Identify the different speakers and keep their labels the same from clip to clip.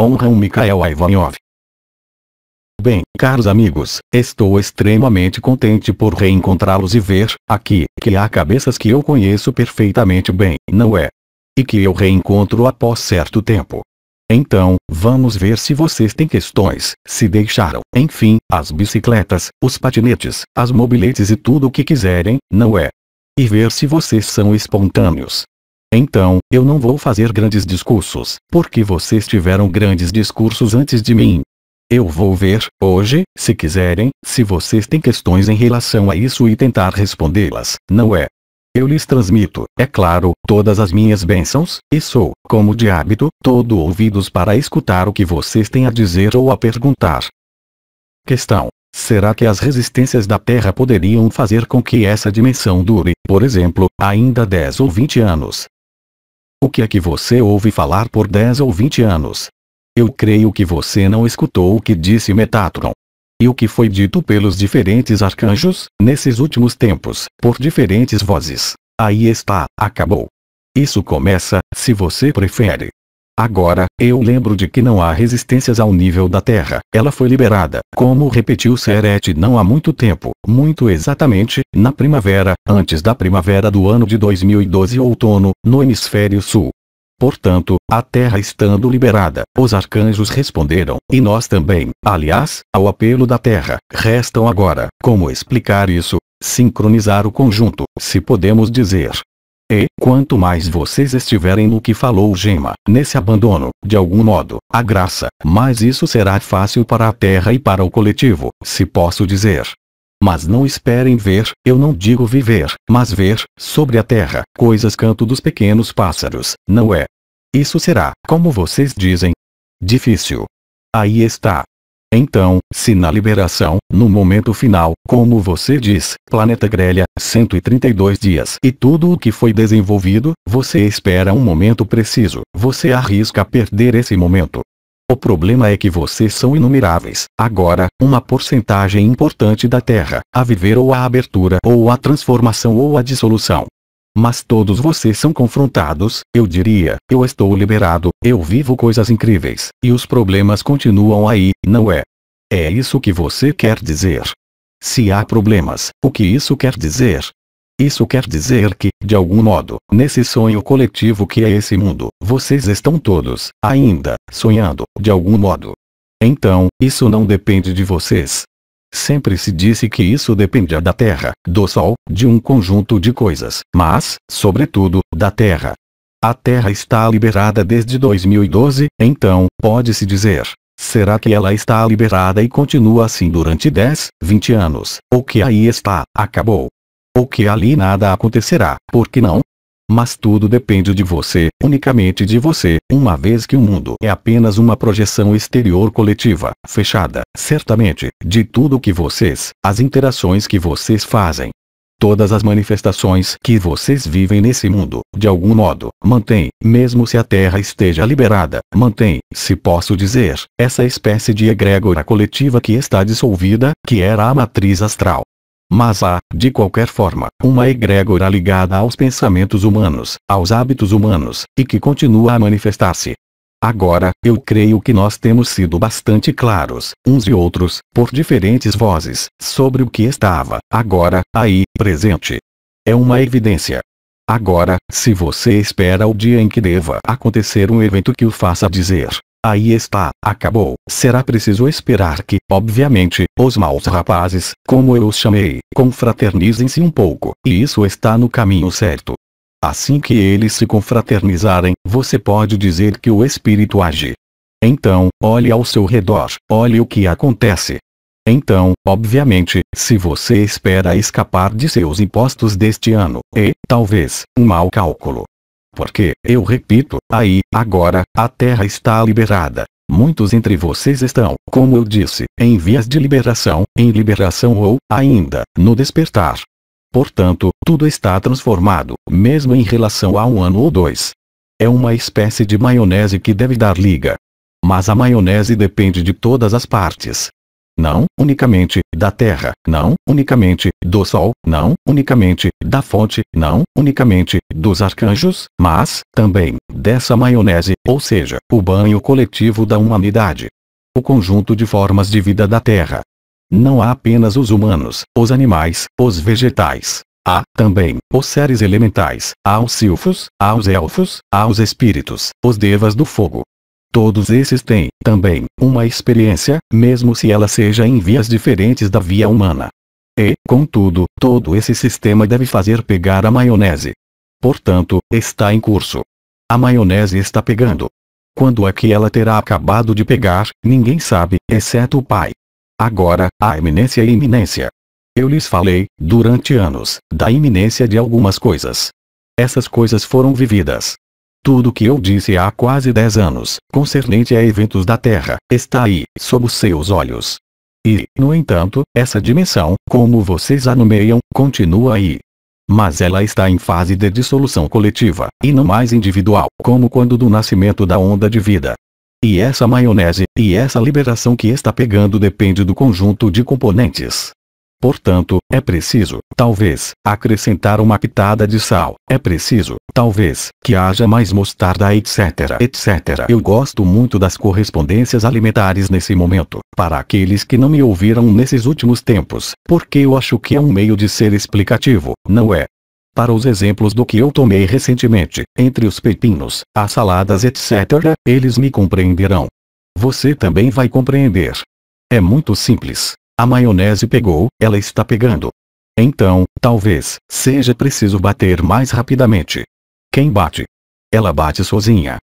Speaker 1: honram Mikhail Ivanov. Bem, caros amigos, estou extremamente contente por reencontrá-los e ver, aqui, que há cabeças que eu conheço perfeitamente bem, não é? E que eu reencontro após certo tempo. Então, vamos ver se vocês têm questões, se deixaram, enfim, as bicicletas, os patinetes, as mobiletes e tudo o que quiserem, não é? E ver se vocês são espontâneos. Então, eu não vou fazer grandes discursos, porque vocês tiveram grandes discursos antes de mim. Eu vou ver, hoje, se quiserem, se vocês têm questões em relação a isso e tentar respondê-las, não é? Eu lhes transmito, é claro, todas as minhas bênçãos, e sou, como de hábito, todo ouvidos para escutar o que vocês têm a dizer ou a perguntar. Questão. Será que as resistências da Terra poderiam fazer com que essa dimensão dure, por exemplo, ainda 10 ou 20 anos, o que é que você ouve falar por 10 ou 20 anos? Eu creio que você não escutou o que disse Metatron. E o que foi dito pelos diferentes arcanjos, nesses últimos tempos, por diferentes vozes. Aí está, acabou. Isso começa, se você prefere, Agora, eu lembro de que não há resistências ao nível da Terra. Ela foi liberada, como repetiu Seret não há muito tempo, muito exatamente, na primavera, antes da primavera do ano de 2012 outono, no hemisfério sul. Portanto, a terra estando liberada, os arcanjos responderam, e nós também, aliás, ao apelo da terra. Restam agora, como explicar isso? Sincronizar o conjunto, se podemos dizer, e, quanto mais vocês estiverem no que falou Gema, nesse abandono, de algum modo, a graça, mais isso será fácil para a Terra e para o coletivo, se posso dizer. Mas não esperem ver, eu não digo viver, mas ver, sobre a terra, coisas canto dos pequenos pássaros, não é? Isso será, como vocês dizem, difícil. Aí está, então, se na liberação, no momento final, como você diz, planeta grelha, 132 dias e tudo o que foi desenvolvido, você espera um momento preciso, você arrisca perder esse momento. O problema é que vocês são inumeráveis, agora, uma porcentagem importante da Terra, a viver ou a abertura ou a transformação ou a dissolução, mas todos vocês são confrontados, eu diria, eu estou liberado, eu vivo coisas incríveis, e os problemas continuam aí, não é? É isso que você quer dizer. Se há problemas, o que isso quer dizer? Isso quer dizer que, de algum modo, nesse sonho coletivo que é esse mundo, vocês estão todos, ainda, sonhando, de algum modo. Então, isso não depende de vocês, Sempre se disse que isso dependia da Terra, do Sol, de um conjunto de coisas, mas, sobretudo, da Terra. A Terra está liberada desde 2012, então, pode-se dizer. Será que ela está liberada e continua assim durante 10, 20 anos? O que aí está, acabou. O que ali nada acontecerá, porque não? mas tudo depende de você, unicamente de você, uma vez que o mundo é apenas uma projeção exterior coletiva, fechada, certamente, de tudo que vocês, as interações que vocês fazem. Todas as manifestações que vocês vivem nesse mundo, de algum modo, mantém, mesmo se a Terra esteja liberada, mantém, se posso dizer, essa espécie de egrégora coletiva que está dissolvida, que era a matriz astral, mas há, de qualquer forma, uma egrégora ligada aos pensamentos humanos, aos hábitos humanos, e que continua a manifestar-se. Agora, eu creio que nós temos sido bastante claros, uns e outros, por diferentes vozes, sobre o que estava, agora, aí, presente. É uma evidência. Agora, se você espera o dia em que deva acontecer um evento que o faça dizer, Aí está, acabou. Será preciso esperar que, obviamente, os maus rapazes, como eu os chamei, confraternizem-se um pouco, e isso está no caminho certo. Assim que eles se confraternizarem, você pode dizer que o espírito age. Então, olhe ao seu redor, olhe o que acontece. Então, obviamente, se você espera escapar de seus impostos deste ano, e, talvez, um mau cálculo, porque, eu repito, aí, agora, a terra está liberada. Muitos entre vocês estão, como eu disse, em vias de liberação, em liberação ou, ainda, no despertar. Portanto, tudo está transformado, mesmo em relação a um ano ou dois. É uma espécie de maionese que deve dar liga. Mas a maionese depende de todas as partes, não unicamente da terra, não unicamente do sol, não unicamente da fonte, não unicamente dos arcanjos, mas também dessa maionese, ou seja, o banho coletivo da humanidade. O conjunto de formas de vida da terra. Não há apenas os humanos, os animais, os vegetais, Há, também, os seres elementais, há os silfos, há os elfos, há os espíritos, os devas do fogo, Todos esses têm, também, uma experiência, mesmo se ela seja em vias diferentes da via humana. E, contudo, todo esse sistema deve fazer pegar a maionese. Portanto, está em curso. A maionese está pegando. Quando é que ela terá acabado de pegar, ninguém sabe, exceto o pai. Agora, a iminência e iminência. Eu lhes falei, durante anos, da iminência de algumas coisas. Essas coisas foram vividas, tudo o que eu disse há quase dez anos, concernente a eventos da Terra, está aí, sob os seus olhos. E, no entanto, essa dimensão, como vocês a nomeiam, continua aí. Mas ela está em fase de dissolução coletiva, e não mais individual, como quando do nascimento da onda de vida. E essa maionese, e essa liberação que está pegando depende do conjunto de componentes. Portanto, é preciso, talvez, acrescentar uma pitada de sal, é preciso, talvez, que haja mais mostarda etc etc. Eu gosto muito das correspondências alimentares nesse momento, para aqueles que não me ouviram nesses últimos tempos, porque eu acho que é um meio de ser explicativo, não é? Para os exemplos do que eu tomei recentemente, entre os pepinos, as saladas etc., eles me compreenderão. Você também vai compreender. É muito simples. A maionese pegou, ela está pegando. Então, talvez, seja preciso bater mais rapidamente. Quem bate? Ela bate sozinha.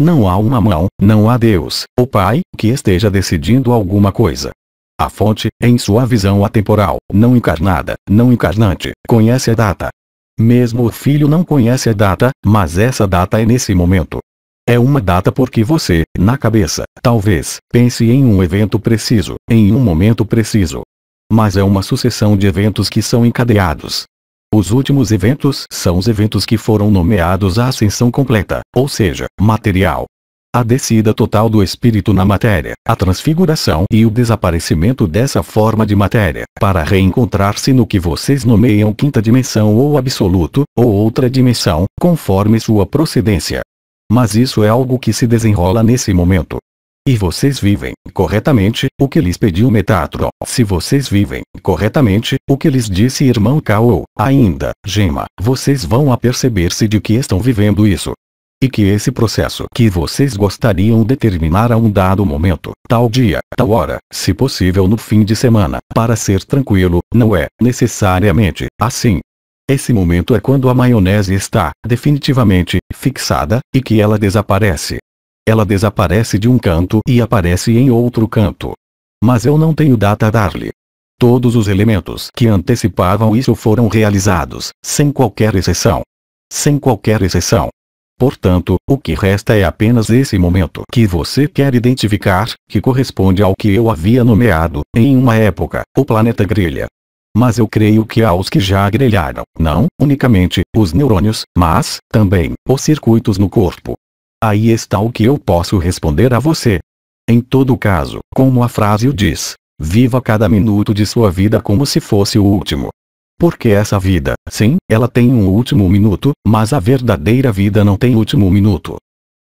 Speaker 1: Não há uma mão, não há Deus, o Pai, que esteja decidindo alguma coisa. A fonte, em sua visão atemporal, não encarnada, não encarnante, conhece a data. Mesmo o filho não conhece a data, mas essa data é nesse momento. É uma data porque você, na cabeça, talvez, pense em um evento preciso, em um momento preciso. Mas é uma sucessão de eventos que são encadeados. Os últimos eventos são os eventos que foram nomeados a ascensão completa, ou seja, material. A descida total do espírito na matéria, a transfiguração e o desaparecimento dessa forma de matéria, para reencontrar-se no que vocês nomeiam quinta dimensão ou absoluto, ou outra dimensão, conforme sua procedência. Mas isso é algo que se desenrola nesse momento. E vocês vivem corretamente o que lhes pediu Metatron. Se vocês vivem corretamente o que lhes disse irmão Kao, ainda, Gema, vocês vão aperceber-se de que estão vivendo isso. E que esse processo que vocês gostariam de terminar a um dado momento, tal dia, tal hora, se possível no fim de semana, para ser tranquilo, não é, necessariamente, assim, esse momento é quando a maionese está, definitivamente, fixada, e que ela desaparece. Ela desaparece de um canto e aparece em outro canto. Mas eu não tenho data a dar-lhe. Todos os elementos que antecipavam isso foram realizados, sem qualquer exceção. Sem qualquer exceção. Portanto, o que resta é apenas esse momento que você quer identificar, que corresponde ao que eu havia nomeado, em uma época, o planeta grelha, mas eu creio que há os que já grelharam, não unicamente os neurônios, mas também os circuitos no corpo. Aí está o que eu posso responder a você. Em todo caso, como a frase o diz, viva cada minuto de sua vida como se fosse o último. Porque essa vida, sim, ela tem um último minuto, mas a verdadeira vida não tem último minuto.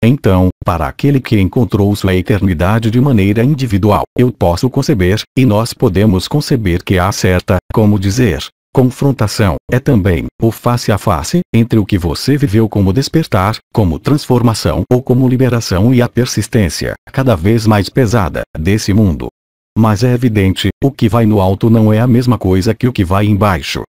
Speaker 1: Então, para aquele que encontrou sua eternidade de maneira individual, eu posso conceber, e nós podemos conceber que há certa, como dizer, Confrontação é também o face a face entre o que você viveu como despertar, como transformação ou como liberação e a persistência, cada vez mais pesada, desse mundo. Mas é evidente, o que vai no alto não é a mesma coisa que o que vai embaixo.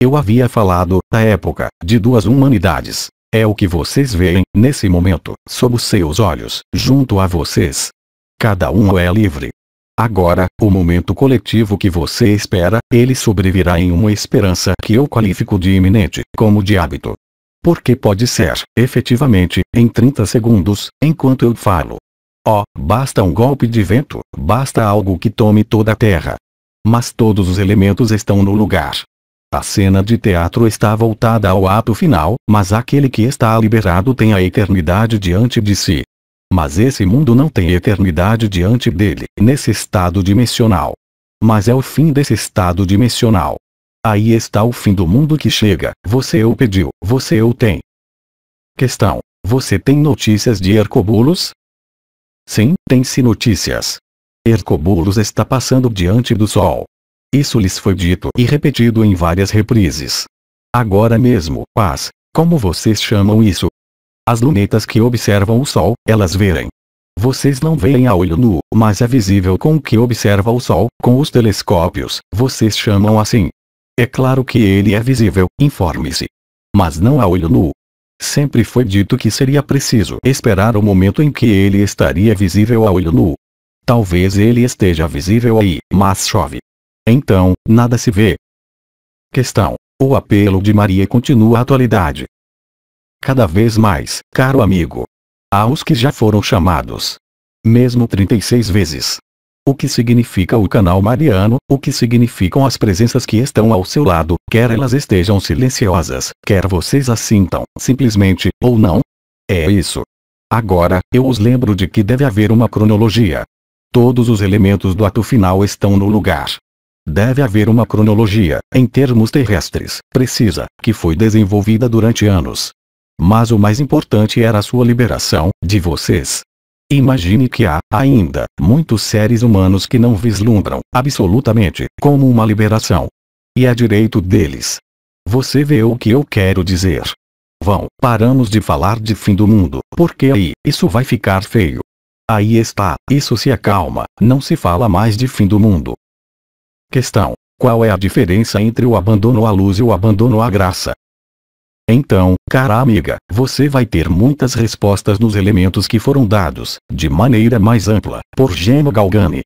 Speaker 1: Eu havia falado, na época, de duas humanidades, é o que vocês veem, nesse momento, sob os seus olhos, junto a vocês. Cada um é livre. Agora, o momento coletivo que você espera, ele sobrevirá em uma esperança que eu qualifico de iminente, como de hábito. Porque pode ser, efetivamente, em 30 segundos, enquanto eu falo. Oh, basta um golpe de vento, basta algo que tome toda a terra. Mas todos os elementos estão no lugar, a cena de teatro está voltada ao ato final, mas aquele que está liberado tem a eternidade diante de si. Mas esse mundo não tem eternidade diante dele, nesse estado dimensional. Mas é o fim desse estado dimensional. Aí está o fim do mundo que chega, você o pediu, você o tem. Questão: Você tem notícias de Hercobulos? Sim, tem-se notícias. Hercobulos está passando diante do Sol. Isso lhes foi dito e repetido em várias reprises. Agora mesmo, paz, como vocês chamam isso? As lunetas que observam o sol, elas verem. Vocês não veem a olho nu, mas é visível com o que observa o sol, com os telescópios, vocês chamam assim. É claro que ele é visível, informe-se. Mas não a olho nu. Sempre foi dito que seria preciso esperar o momento em que ele estaria visível a olho nu. Talvez ele esteja visível aí, mas chove. Então, nada se vê. Questão. O apelo de Maria continua à atualidade. Cada vez mais, caro amigo. Há os que já foram chamados. Mesmo 36 vezes. O que significa o canal mariano, o que significam as presenças que estão ao seu lado, quer elas estejam silenciosas, quer vocês as sintam, simplesmente, ou não. É isso. Agora, eu os lembro de que deve haver uma cronologia. Todos os elementos do ato final estão no lugar. Deve haver uma cronologia, em termos terrestres, precisa, que foi desenvolvida durante anos. Mas o mais importante era a sua liberação, de vocês. Imagine que há, ainda, muitos seres humanos que não vislumbram, absolutamente, como uma liberação. E é direito deles. Você vê o que eu quero dizer. Vão, paramos de falar de fim do mundo, porque aí, isso vai ficar feio. Aí está, isso se acalma, não se fala mais de fim do mundo, Questão: Qual é a diferença entre o abandono à luz e o abandono à graça? Então, cara amiga, você vai ter muitas respostas nos elementos que foram dados, de maneira mais ampla, por Gemma Galgani.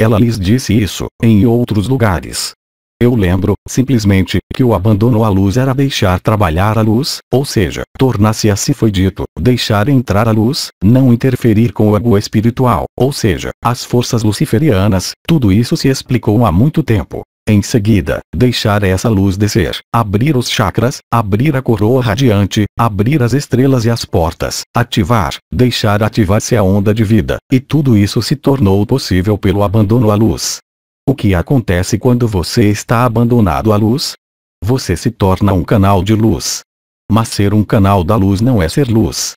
Speaker 1: Ela lhes disse isso, em outros lugares, eu lembro, simplesmente, que o abandono à luz era deixar trabalhar a luz, ou seja, tornar-se assim foi dito, deixar entrar a luz, não interferir com o ego espiritual, ou seja, as forças luciferianas, tudo isso se explicou há muito tempo. Em seguida, deixar essa luz descer, abrir os chakras, abrir a coroa radiante, abrir as estrelas e as portas, ativar, deixar ativar-se a onda de vida, e tudo isso se tornou possível pelo abandono à luz. O que acontece quando você está abandonado à luz? Você se torna um canal de luz. Mas ser um canal da luz não é ser luz.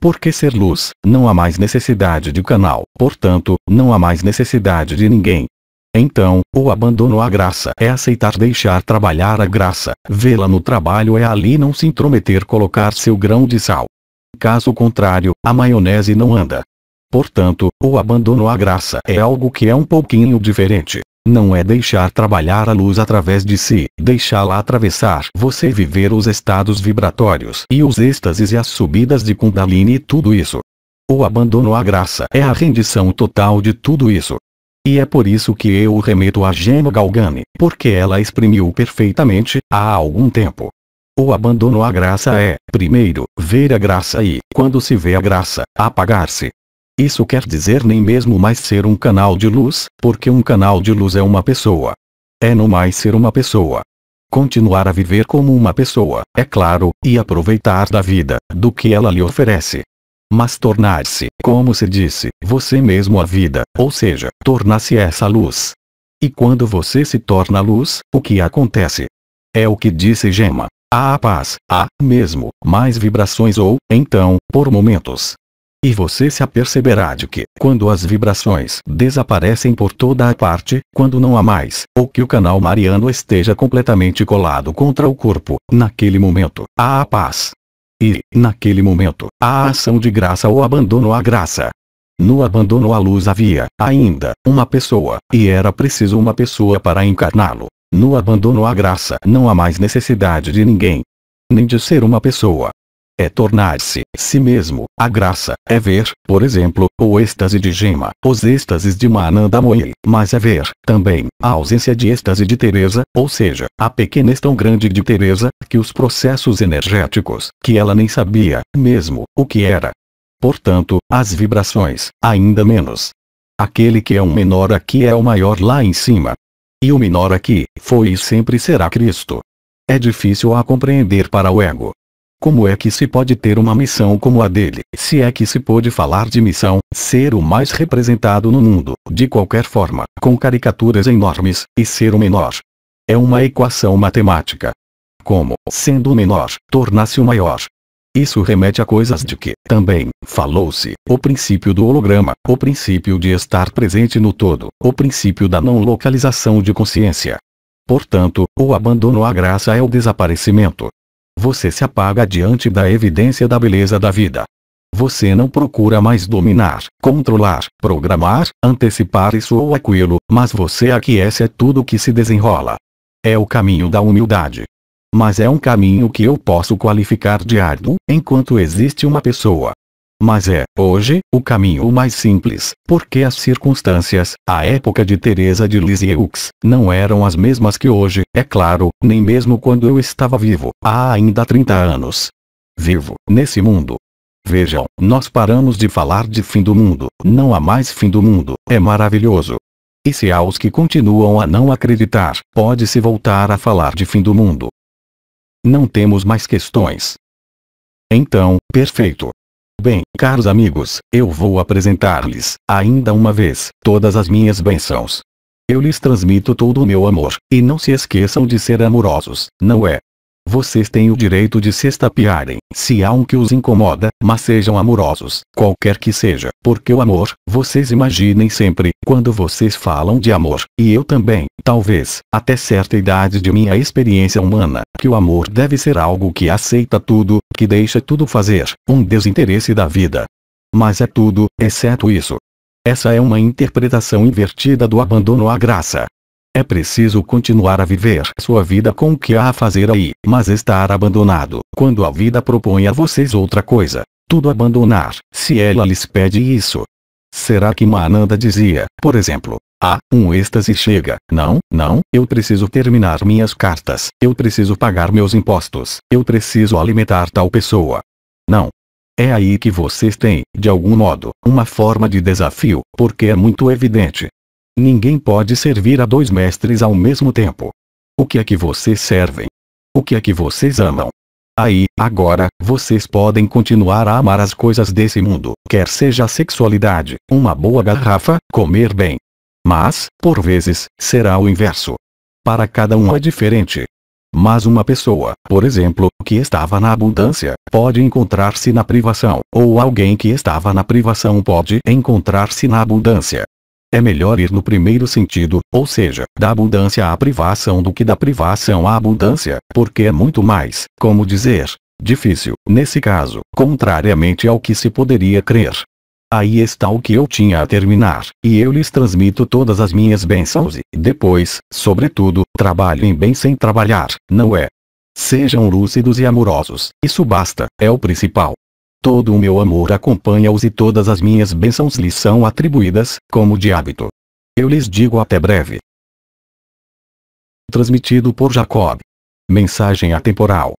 Speaker 1: Porque ser luz, não há mais necessidade de canal, portanto, não há mais necessidade de ninguém. Então, o abandono à graça é aceitar deixar trabalhar a graça, vê-la no trabalho é ali não se intrometer colocar seu grão de sal. Caso contrário, a maionese não anda. Portanto, o abandono à graça é algo que é um pouquinho diferente. Não é deixar trabalhar a luz através de si, deixá-la atravessar você viver os estados vibratórios e os êxtases e as subidas de Kundalini e tudo isso. O abandono à graça é a rendição total de tudo isso. E é por isso que eu remeto a Gema Galgani, porque ela exprimiu perfeitamente, há algum tempo. O abandono à graça é, primeiro, ver a graça e, quando se vê a graça, apagar-se, isso quer dizer nem mesmo mais ser um canal de luz, porque um canal de luz é uma pessoa. É não mais ser uma pessoa. Continuar a viver como uma pessoa, é claro, e aproveitar da vida, do que ela lhe oferece. Mas tornar-se, como se disse, você mesmo a vida, ou seja, tornar-se essa luz. E quando você se torna luz, o que acontece? É o que disse Gema. Há ah, a paz, há, ah, mesmo, mais vibrações ou, então, por momentos, e você se aperceberá de que, quando as vibrações desaparecem por toda a parte, quando não há mais, ou que o canal mariano esteja completamente colado contra o corpo, naquele momento, há a paz. E, naquele momento, há a ação de graça ou abandono à graça. No abandono à luz havia, ainda, uma pessoa, e era preciso uma pessoa para encarná-lo. No abandono à graça não há mais necessidade de ninguém. Nem de ser uma pessoa, é tornar-se si mesmo. A graça é ver, por exemplo, o êxtase de Gema, os êxtases de Manandamoi, mas é ver, também, a ausência de êxtase de Teresa, ou seja, a pequenez tão grande de Teresa, que os processos energéticos, que ela nem sabia, mesmo, o que era. Portanto, as vibrações, ainda menos. Aquele que é um menor aqui é o maior lá em cima. E o menor aqui, foi e sempre será Cristo. É difícil a compreender para o ego, como é que se pode ter uma missão como a dele? Se é que se pode falar de missão, ser o mais representado no mundo, de qualquer forma, com caricaturas enormes, e ser o menor. É uma equação matemática. Como, sendo o menor, torna-se o maior. Isso remete a coisas de que, também, falou-se, o princípio do holograma, o princípio de estar presente no todo, o princípio da não localização de consciência. Portanto, o abandono à graça é o desaparecimento, você se apaga diante da evidência da beleza da vida. Você não procura mais dominar, controlar, programar, antecipar isso ou aquilo, mas você aquece tudo que se desenrola. É o caminho da humildade. Mas é um caminho que eu posso qualificar de árduo, enquanto existe uma pessoa mas é, hoje, o caminho mais simples, porque as circunstâncias, a época de Teresa de Lisieux, não eram as mesmas que hoje, é claro, nem mesmo quando eu estava vivo, há ainda 30 anos. Vivo, nesse mundo. Vejam, nós paramos de falar de fim do mundo, não há mais fim do mundo, é maravilhoso. E se aos que continuam a não acreditar, pode-se voltar a falar de fim do mundo. Não temos mais questões. Então, perfeito, Bem, caros amigos, eu vou apresentar-lhes, ainda uma vez, todas as minhas bênçãos. Eu lhes transmito todo o meu amor, e não se esqueçam de ser amorosos, não é? Vocês têm o direito de se estapearem, se há um que os incomoda, mas sejam amorosos, qualquer que seja, porque o amor, vocês imaginem sempre, quando vocês falam de amor, e eu também, talvez, até certa idade de minha experiência humana, que o amor deve ser algo que aceita tudo, que deixa tudo fazer, um desinteresse da vida. Mas é tudo, exceto isso. Essa é uma interpretação invertida do abandono à graça. É preciso continuar a viver sua vida com o que há a fazer aí, mas estar abandonado, quando a vida propõe a vocês outra coisa. Tudo abandonar, se ela lhes pede isso. Será que Mananda dizia, por exemplo, ah, um êxtase chega. Não, não, eu preciso terminar minhas cartas. Eu preciso pagar meus impostos. Eu preciso alimentar tal pessoa. Não. É aí que vocês têm, de algum modo, uma forma de desafio, porque é muito evidente Ninguém pode servir a dois mestres ao mesmo tempo. O que é que vocês servem? O que é que vocês amam? Aí, agora, vocês podem continuar a amar as coisas desse mundo, quer seja a sexualidade, uma boa garrafa, comer bem. Mas, por vezes, será o inverso. Para cada um é diferente. Mas uma pessoa, por exemplo, que estava na abundância, pode encontrar-se na privação, ou alguém que estava na privação pode encontrar-se na abundância. É melhor ir no primeiro sentido, ou seja, da abundância à privação do que da privação à abundância, porque é muito mais, como dizer, difícil, nesse caso, contrariamente ao que se poderia crer. Aí está o que eu tinha a terminar, e eu lhes transmito todas as minhas bênçãos e, depois, sobretudo, trabalhem bem sem trabalhar, não é? Sejam lúcidos e amorosos, isso basta, é o principal. Todo o meu amor acompanha-os e todas as minhas bênçãos lhes são atribuídas, como de hábito. Eu lhes digo até breve. Transmitido por Jacob. Mensagem atemporal.